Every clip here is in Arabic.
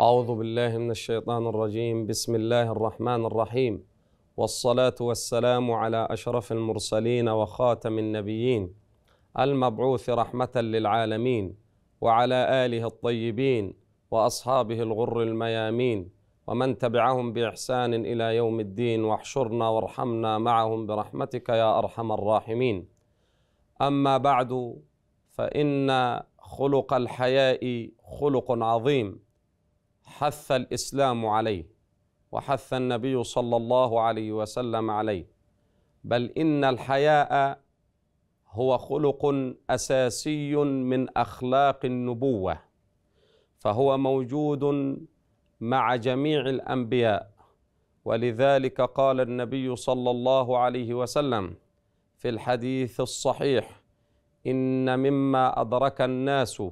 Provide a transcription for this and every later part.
أعوذ بالله من الشيطان الرجيم بسم الله الرحمن الرحيم والصلاة والسلام على أشرف المرسلين وخاتم النبيين المبعوث رحمة للعالمين وعلى آله الطيبين وأصحابه الغر الميامين ومن تبعهم بإحسان إلى يوم الدين واحشرنا وارحمنا معهم برحمتك يا أرحم الراحمين أما بعد فإن خلق الحياء خلق عظيم حث الإسلام عليه وحث النبي صلى الله عليه وسلم عليه بل إن الحياء هو خلق أساسي من أخلاق النبوة فهو موجود مع جميع الأنبياء ولذلك قال النبي صلى الله عليه وسلم في الحديث الصحيح إن مما أدرك الناس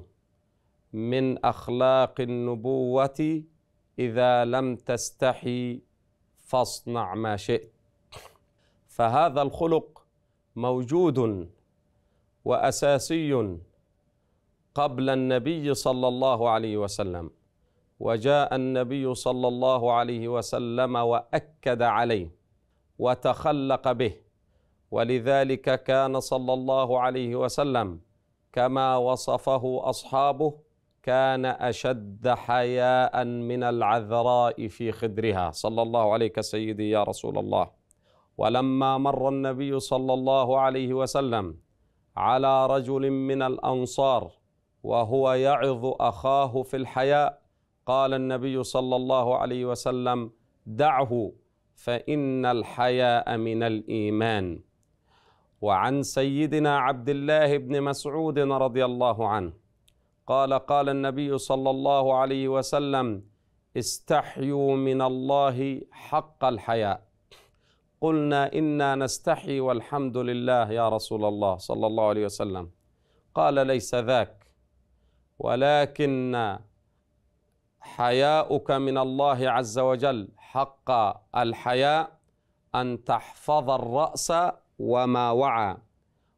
من اخلاق النبوه اذا لم تستحي فاصنع ما شئت فهذا الخلق موجود واساسي قبل النبي صلى الله عليه وسلم وجاء النبي صلى الله عليه وسلم واكد عليه وتخلق به ولذلك كان صلى الله عليه وسلم كما وصفه اصحابه كان أشد حياء من العذراء في خدرها صلى الله عليك سيدي يا رسول الله ولما مر النبي صلى الله عليه وسلم على رجل من الأنصار وهو يعظ أخاه في الحياء قال النبي صلى الله عليه وسلم دعه فإن الحياء من الإيمان وعن سيدنا عبد الله بن مسعود رضي الله عنه قال قال النبي صلى الله عليه وسلم استحيوا من الله حق الحياء قلنا إنا نستحي والحمد لله يا رسول الله صلى الله عليه وسلم قال ليس ذاك ولكن حياؤك من الله عز وجل حق الحياء أن تحفظ الرأس وما وعى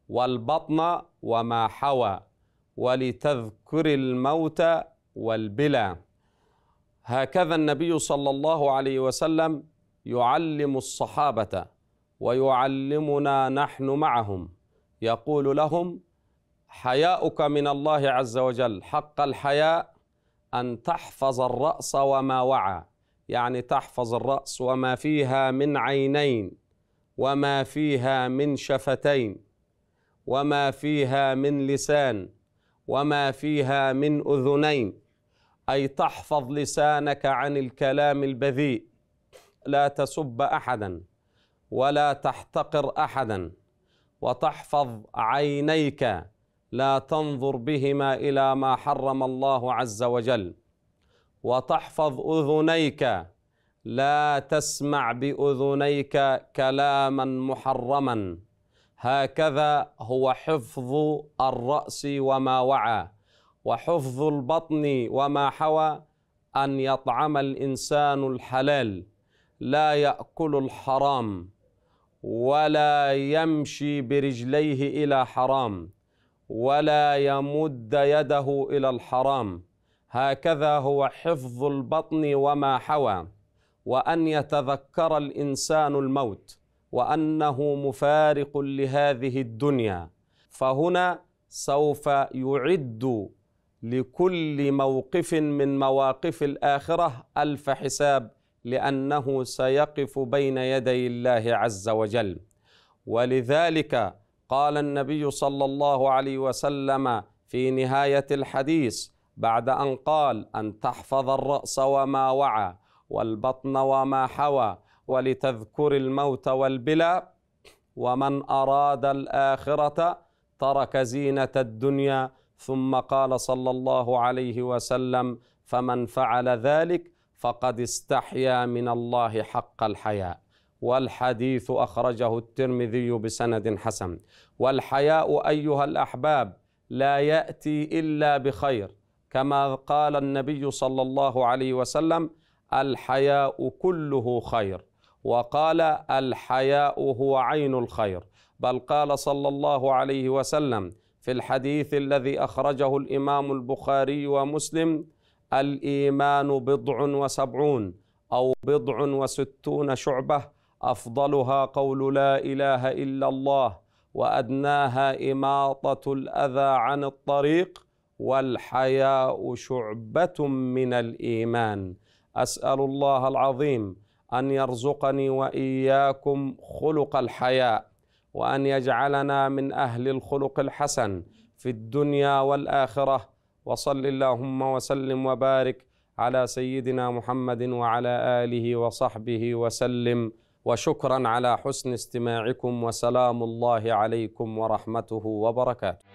والبطن وما حوى ولتذكر الموت والبلى هكذا النبي صلى الله عليه وسلم يعلم الصحابة ويعلمنا نحن معهم يقول لهم حياؤك من الله عز وجل حق الحياء أن تحفظ الرأس وما وعى يعني تحفظ الرأس وما فيها من عينين وما فيها من شفتين وما فيها من لسان وما فيها من أذنين أي تحفظ لسانك عن الكلام البذيء لا تسب أحدا ولا تحتقر أحدا وتحفظ عينيك لا تنظر بهما إلى ما حرم الله عز وجل وتحفظ أذنيك لا تسمع بأذنيك كلاما محرما هكذا هو حفظ الرأس وما وعى وحفظ البطن وما حوى أن يطعم الإنسان الحلال لا يأكل الحرام ولا يمشي برجليه إلى حرام ولا يمد يده إلى الحرام هكذا هو حفظ البطن وما حوى وأن يتذكر الإنسان الموت وانه مفارق لهذه الدنيا فهنا سوف يعد لكل موقف من مواقف الاخره الف حساب لانه سيقف بين يدي الله عز وجل ولذلك قال النبي صلى الله عليه وسلم في نهايه الحديث بعد ان قال ان تحفظ الراس وما وعى والبطن وما حوى ولتذكر الموت والبلا ومن أراد الآخرة ترك زينة الدنيا ثم قال صلى الله عليه وسلم فمن فعل ذلك فقد استحيا من الله حق الحياء والحديث أخرجه الترمذي بسند حسن والحياء أيها الأحباب لا يأتي إلا بخير كما قال النبي صلى الله عليه وسلم الحياء كله خير وقال الحياء هو عين الخير بل قال صلى الله عليه وسلم في الحديث الذي أخرجه الإمام البخاري ومسلم الإيمان بضع وسبعون أو بضع وستون شعبة أفضلها قول لا إله إلا الله وأدناها إماطة الأذى عن الطريق والحياء شعبة من الإيمان أسأل الله العظيم أن يرزقني وإياكم خلق الحياء وأن يجعلنا من أهل الخلق الحسن في الدنيا والآخرة وصل اللهم وسلم وبارك على سيدنا محمد وعلى آله وصحبه وسلم وشكرا على حسن استماعكم وسلام الله عليكم ورحمته وبركاته